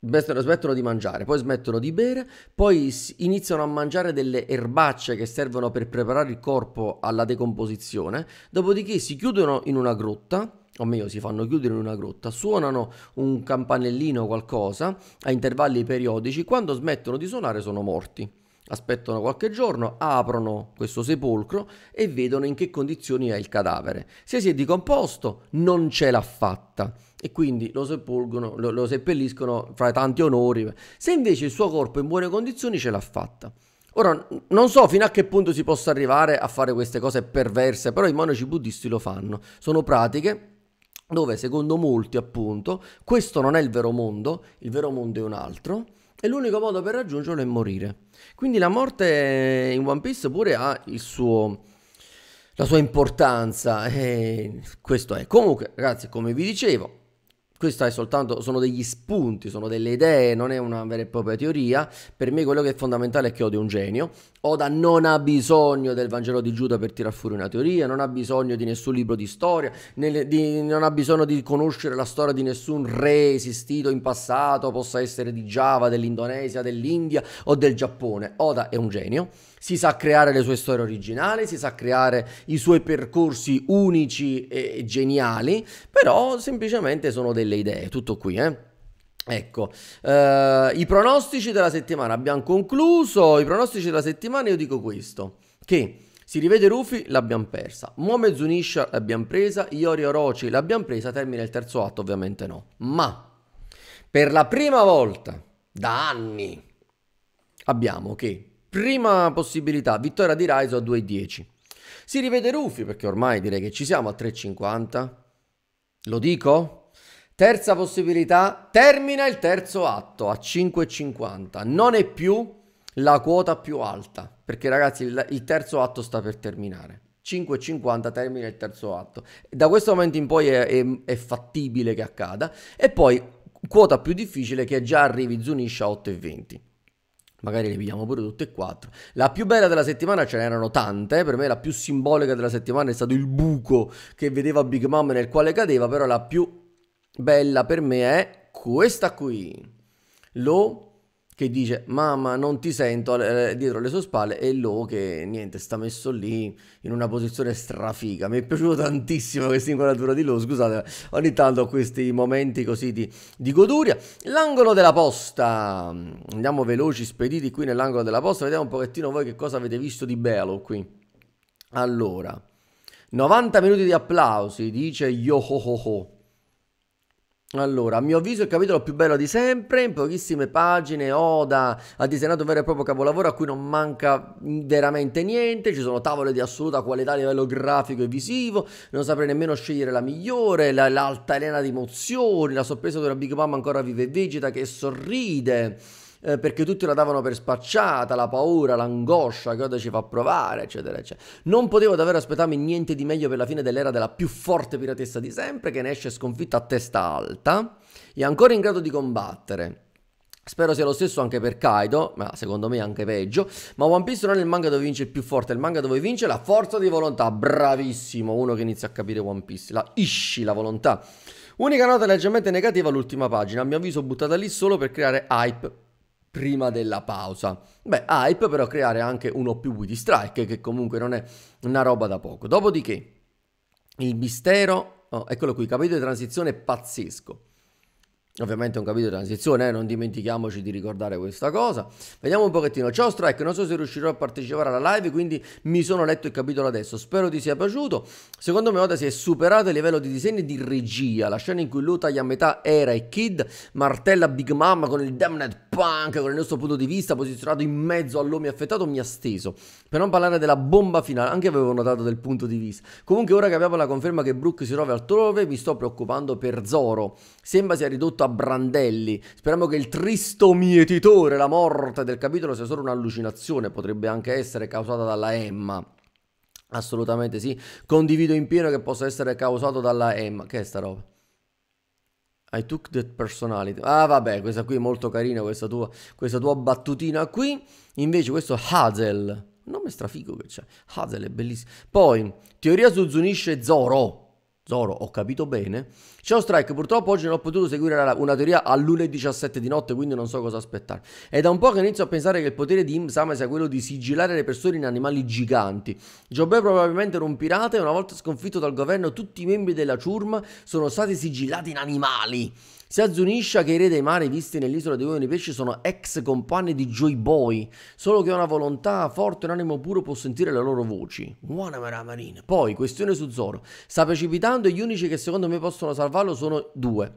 smettono, smettono di mangiare, poi smettono di bere, poi iniziano a mangiare delle erbacce che servono per preparare il corpo alla decomposizione, dopodiché si chiudono in una grotta o meglio si fanno chiudere in una grotta, suonano un campanellino o qualcosa a intervalli periodici, quando smettono di suonare sono morti. Aspettano qualche giorno, aprono questo sepolcro e vedono in che condizioni è il cadavere. Se si è decomposto, non ce l'ha fatta e quindi lo, lo, lo seppelliscono fra tanti onori. Se invece il suo corpo è in buone condizioni, ce l'ha fatta. Ora, non so fino a che punto si possa arrivare a fare queste cose perverse, però i monaci buddisti lo fanno. Sono pratiche dove secondo molti appunto questo non è il vero mondo, il vero mondo è un altro e l'unico modo per raggiungerlo è morire. Quindi la morte in One Piece pure ha suo, la sua importanza e eh, questo è. Comunque ragazzi come vi dicevo questo è soltanto, sono degli spunti, sono delle idee, non è una vera e propria teoria. Per me quello che è fondamentale è che Oda è un genio. Oda non ha bisogno del Vangelo di Giuda per tirar fuori una teoria, non ha bisogno di nessun libro di storia, nel, di, non ha bisogno di conoscere la storia di nessun re esistito in passato, possa essere di Giava, dell'Indonesia, dell'India o del Giappone. Oda è un genio si sa creare le sue storie originali, si sa creare i suoi percorsi unici e geniali, però semplicemente sono delle idee, tutto qui, eh. Ecco, eh, i pronostici della settimana abbiamo concluso. I pronostici della settimana io dico questo: che si rivede Rufi, l'abbiamo persa. Mome Zunisha l'abbiamo presa. Iori Orochi l'abbiamo presa. Termina il terzo atto, ovviamente no. Ma per la prima volta da anni abbiamo che Prima possibilità, vittoria di Raiso a 2,10. Si rivede Ruffi perché ormai direi che ci siamo a 3,50. Lo dico? Terza possibilità, termina il terzo atto a 5,50. Non è più la quota più alta perché ragazzi il, il terzo atto sta per terminare. 5,50 termina il terzo atto. Da questo momento in poi è, è, è, fattibile che accada. E poi quota più difficile che già arrivi Zunisha a 8,20. Magari le pigliamo pure tutte e quattro. La più bella della settimana ce n'erano tante. Per me la più simbolica della settimana è stato il buco che vedeva Big Mom nel quale cadeva. Però la più bella per me è questa qui. Lo che dice mamma non ti sento eh, eh, dietro le sue spalle e Lo che niente sta messo lì in una posizione strafiga mi è piaciuto tantissimo questa inquadratura di Lo scusate ogni tanto ho questi momenti così di, di goduria l'angolo della posta andiamo veloci spediti qui nell'angolo della posta vediamo un pochettino voi che cosa avete visto di bello qui allora 90 minuti di applausi dice yo ho ho ho allora, a mio avviso il capitolo più bello di sempre, in pochissime pagine Oda ha disegnato un vero e proprio capolavoro a cui non manca veramente niente, ci sono tavole di assoluta qualità a livello grafico e visivo, non saprei nemmeno scegliere la migliore, l'altalena la, di emozioni, la sorpresa della Big Mom ancora vive e vegeta che sorride eh, perché tutti la davano per spacciata, la paura, l'angoscia che ora ci fa provare, eccetera, eccetera. Non potevo davvero aspettarmi niente di meglio per la fine dell'era della più forte piratessa di sempre, che ne esce sconfitta a testa alta e ancora in grado di combattere. Spero sia lo stesso anche per Kaido, ma secondo me anche peggio. Ma One Piece non è il manga dove vince il più forte, è il manga dove vince la forza di volontà. Bravissimo, uno che inizia a capire One Piece, la isci la volontà. Unica nota leggermente negativa all'ultima pagina, a mio avviso buttata lì solo per creare hype prima della pausa. Beh, hype però creare anche uno più di strike, che comunque non è una roba da poco. Dopodiché, il mistero, oh, eccolo qui, capitolo di transizione pazzesco. Ovviamente è un capitolo di transizione, eh? non dimentichiamoci di ricordare questa cosa. Vediamo un pochettino. Ciao Strike, non so se riuscirò a partecipare alla live, quindi mi sono letto il capitolo adesso. Spero ti sia piaciuto. Secondo me Oda si è superato il livello di disegno e di regia. La scena in cui lui taglia a metà Era e Kid, martella Big Mama con il Damned Punk, con il nostro punto di vista posizionato in mezzo all'omi affettato, mi ha steso. Per non parlare della bomba finale, anche avevo notato del punto di vista. Comunque ora che abbiamo la conferma che Brook si trova altrove, mi sto preoccupando per Zoro. Sembra sia ridotto a brandelli. Speriamo che il tristo mietitore, la morte del capitolo, sia solo un'allucinazione, potrebbe anche essere causata dalla Emma. Assolutamente sì, condivido in pieno che possa essere causato dalla Emma. Che è sta roba? I took that personality. Ah, vabbè, questa qui è molto carina, questa tua, questa tua battutina qui. Invece, questo Hazel. Nome strafico che c'è. Hazel è bellissimo. Poi, teoria su Zunisce Zoro. Zoro, ho capito bene. Ciao Strike, purtroppo oggi non ho potuto seguire una teoria a lunedì 17 di notte, quindi non so cosa aspettare. È da un po' che inizio a pensare che il potere di Imsama sia quello di sigillare le persone in animali giganti. Jobè probabilmente era un pirata e una volta sconfitto dal governo tutti i membri della ciurma sono stati sigillati in animali. Si azzunisce che i re dei mari visti nell'isola di uomini pesci sono ex compagni di Joy Boy, solo che una volontà forte e un animo puro può sentire le loro voci. Buona Mara Marina. Poi, questione su Zoro. Sta precipitando e gli unici che secondo me possono salvarlo sono due.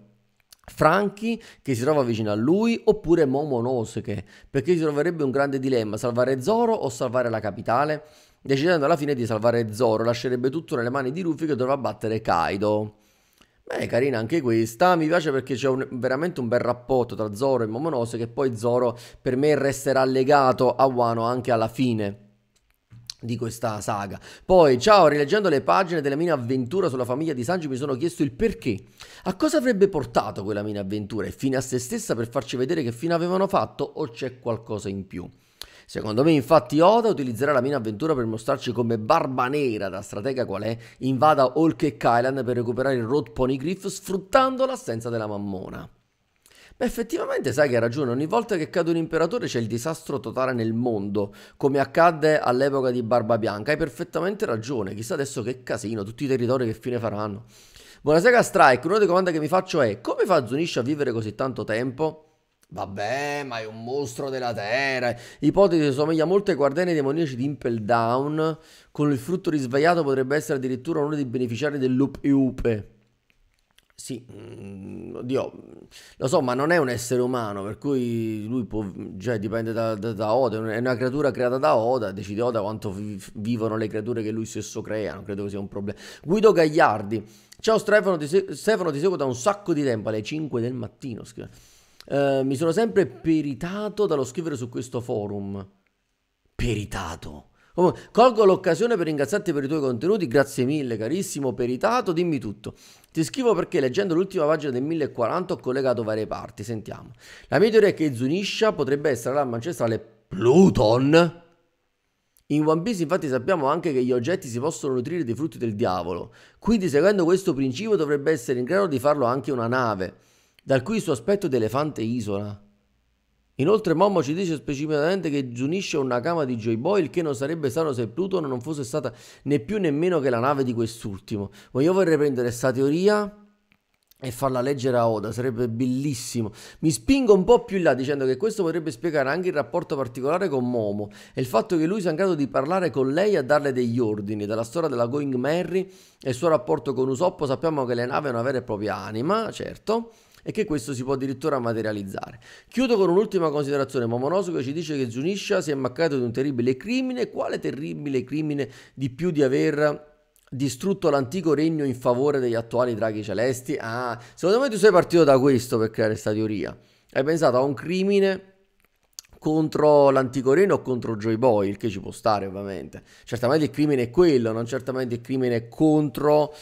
Franchi che si trova vicino a lui oppure Momonosuke perché si troverebbe un grande dilemma salvare Zoro o salvare la capitale decidendo alla fine di salvare Zoro lascerebbe tutto nelle mani di Luffy che dovrà battere Kaido Beh, è carina anche questa, mi piace perché c'è un, veramente un bel rapporto tra Zoro e Momonosuke che poi Zoro per me resterà legato a Wano anche alla fine di questa saga. Poi, ciao, rileggendo le pagine della mia avventura sulla famiglia di Sanji mi sono chiesto il perché. A cosa avrebbe portato quella mia avventura? E fine a se stessa per farci vedere che fine avevano fatto o c'è qualcosa in più? Secondo me infatti Oda utilizzerà la mina avventura per mostrarci come barba nera da stratega qual è invada Hulk e Kylan per recuperare il Road Pony Griff sfruttando l'assenza della mammona. Beh, effettivamente sai che ha ragione, ogni volta che cade un imperatore c'è il disastro totale nel mondo, come accadde all'epoca di Barba Bianca, hai perfettamente ragione, chissà adesso che casino, tutti i territori che fine faranno. Buonasera Strike, una delle domande che mi faccio è, come fa Zunisha a vivere così tanto tempo? Vabbè, ma è un mostro della terra. Ipotesi somiglia molto ai guardiani demoniaci di Impel Down. Con il frutto risvegliato potrebbe essere addirittura uno dei beneficiari dell'Upe. Sì, mh, mm, oddio, lo so, ma non è un essere umano, per cui lui può, cioè dipende da, da, da Oda, è una creatura creata da Oda, decide Oda quanto vi, vivono le creature che lui stesso crea, non credo che sia un problema. Guido Gagliardi, ciao Stefano, ti, Stefano, ti seguo da un sacco di tempo, alle 5 del mattino, scrive. Eh, mi sono sempre peritato dallo scrivere su questo forum. Peritato. Colgo l'occasione per ringraziarti per i tuoi contenuti, grazie mille carissimo, peritato, dimmi tutto. Ti scrivo perché leggendo l'ultima pagina del 1040 ho collegato varie parti, sentiamo. La mia teoria è che Zunisha potrebbe essere l'arma ancestrale Pluton. In One Piece infatti sappiamo anche che gli oggetti si possono nutrire dei frutti del diavolo, quindi seguendo questo principio dovrebbe essere in grado di farlo anche una nave dal cui suo aspetto elefante isola. Inoltre Momo ci dice specificatamente che giunisce una cama di Joy Boy, il che non sarebbe stato se Pluton non fosse stata né più né meno che la nave di quest'ultimo. Ma io vorrei prendere questa teoria e farla leggere a Oda, sarebbe bellissimo. Mi spingo un po' più in là dicendo che questo potrebbe spiegare anche il rapporto particolare con Momo e il fatto che lui sia in grado di parlare con lei e darle degli ordini. Dalla storia della Going Mary e il suo rapporto con Usopp sappiamo che le navi hanno una vera e propria anima, certo e che questo si può addirittura materializzare. Chiudo con un'ultima considerazione. Momonosuke ci dice che Zunisha si è maccato di un terribile crimine. Quale terribile crimine di più di aver distrutto l'antico regno in favore degli attuali draghi celesti? Ah, secondo me tu sei partito da questo per creare questa teoria. Hai pensato a un crimine contro l'antico regno o contro Joy Boy, il che ci può stare ovviamente. Certamente il crimine è quello, non certamente il crimine contro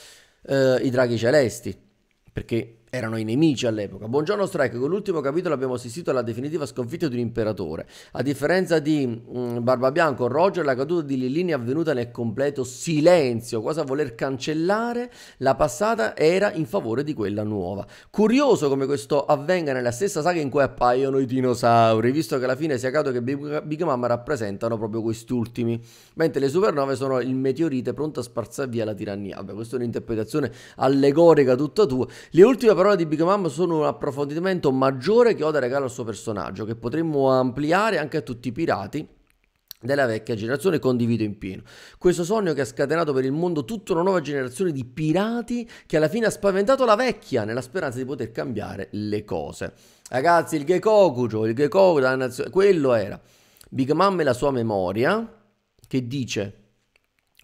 eh, i draghi celesti, perché erano i nemici all'epoca. Buongiorno Strike, con l'ultimo capitolo abbiamo assistito alla definitiva sconfitta di un imperatore. A differenza di mh, mm, Barbabianco, Roger, la caduta di Lillini è avvenuta nel completo silenzio, quasi a voler cancellare la passata era in favore di quella nuova. Curioso come questo avvenga nella stessa saga in cui appaiono i dinosauri, visto che alla fine sia Kato che Big, Big Mama rappresentano proprio questi ultimi, mentre le supernove sono il meteorite pronto a sparzar via la tirannia. Vabbè, questa è un'interpretazione allegorica tutta tua. Le ultime parole di Big Mom sono un approfondimento maggiore che ho da regalare al suo personaggio, che potremmo ampliare anche a tutti i pirati della vecchia generazione condivido in pieno. Questo sogno che ha scatenato per il mondo tutta una nuova generazione di pirati che alla fine ha spaventato la vecchia nella speranza di poter cambiare le cose. Ragazzi, il Gekokujo, il Gekokujo, quello era Big Mom e la sua memoria che dice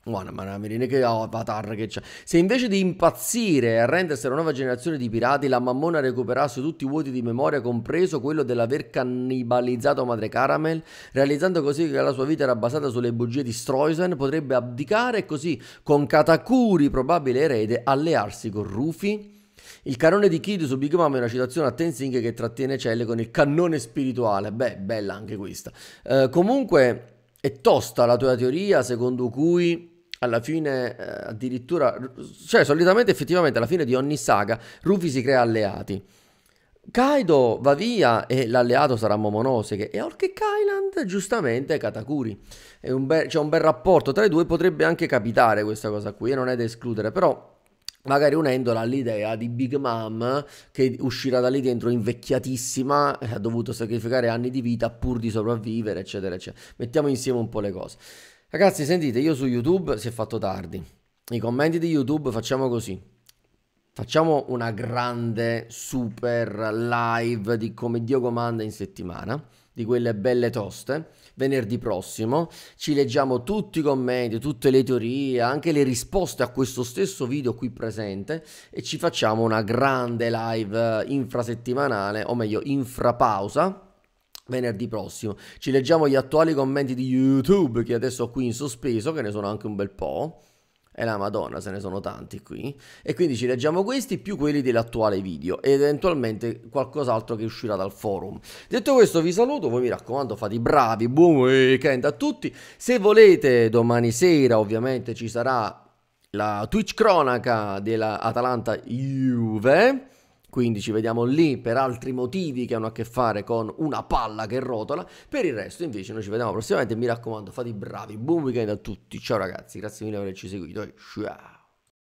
Buona, ma mi viene che avatar che c'è. Se invece di impazzire e arrendersi alla nuova generazione di pirati, la mammona recuperasse tutti i vuoti di memoria, compreso quello dell'aver cannibalizzato madre Caramel, realizzando così che la sua vita era basata sulle bugie di Stroisen, potrebbe abdicare e così, con Katakuri, probabile erede, allearsi con Rufy. Il canone di Kid su Big Mom è una citazione a Tenzing che trattiene Celle con il cannone spirituale. Beh, bella anche questa. Eh, comunque, è tosta la tua teoria secondo cui alla fine eh, addirittura, cioè solitamente effettivamente alla fine di ogni saga Ruffy si crea alleati. Kaido va via e l'alleato sarà Momonoseke e Orchid Island giustamente Katakuri. C'è un, be- cioè un bel rapporto tra i due, potrebbe anche capitare questa cosa qui e non è da escludere, però magari unendola all'idea di Big Mom che uscirà da lì dentro invecchiatissima, e ha dovuto sacrificare anni di vita pur di sopravvivere, eccetera, eccetera. Mettiamo insieme un po' le cose. Ragazzi, sentite, io su YouTube si è fatto tardi. I commenti di YouTube facciamo così. Facciamo una grande super live di come Dio comanda in settimana, di quelle belle toste. Venerdì prossimo ci leggiamo tutti i commenti, tutte le teorie, anche le risposte a questo stesso video qui presente e ci facciamo una grande live eh, infrasettimanale, o meglio infrapausa venerdì prossimo. Ci leggiamo gli attuali commenti di YouTube che adesso ho qui in sospeso, che ne sono anche un bel po'. E la madonna, se ne sono tanti qui. E quindi ci leggiamo questi più quelli dell'attuale video ed eventualmente qualcos'altro che uscirà dal forum. Detto questo vi saluto, voi mi raccomando fate i bravi, buon weekend a tutti. Se volete domani sera ovviamente ci sarà la Twitch cronaca dell'Atalanta Atalanta Juve quindi ci vediamo lì per altri motivi che hanno a che fare con una palla che rotola. Per il resto invece noi ci vediamo prossimamente. Mi raccomando, fate i bravi. Buon weekend a tutti. Ciao ragazzi, grazie mille per averci seguito e ciao.